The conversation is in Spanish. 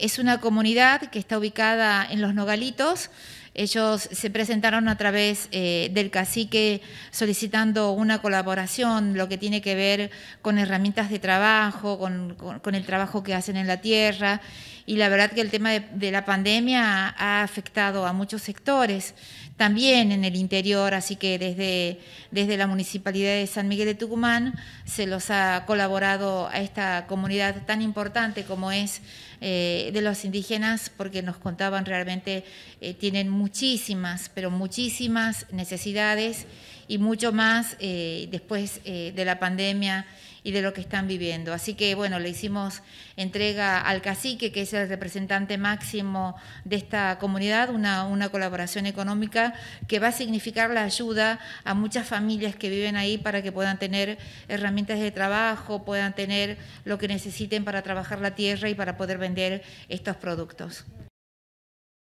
Es una comunidad que está ubicada en Los Nogalitos, ellos se presentaron a través eh, del cacique solicitando una colaboración, lo que tiene que ver con herramientas de trabajo, con, el trabajo que hacen en la tierra. Y la verdad que el tema de, la pandemia ha, afectado a muchos sectores también en el interior, así que desde, desde la Municipalidad de San Miguel de Tucumán se los ha colaborado a esta comunidad tan importante como es eh, de los indígenas, porque nos contaban realmente, eh, tienen muchísimas, pero muchísimas necesidades y mucho más eh, después eh, de la pandemia y de lo que están viviendo. Así que bueno, le hicimos entrega al cacique, que es el representante máximo de esta comunidad, una, una colaboración económica que va a significar la ayuda a muchas familias que viven ahí para que puedan tener herramientas de trabajo, puedan tener lo que necesiten para trabajar la tierra y para poder vender estos productos.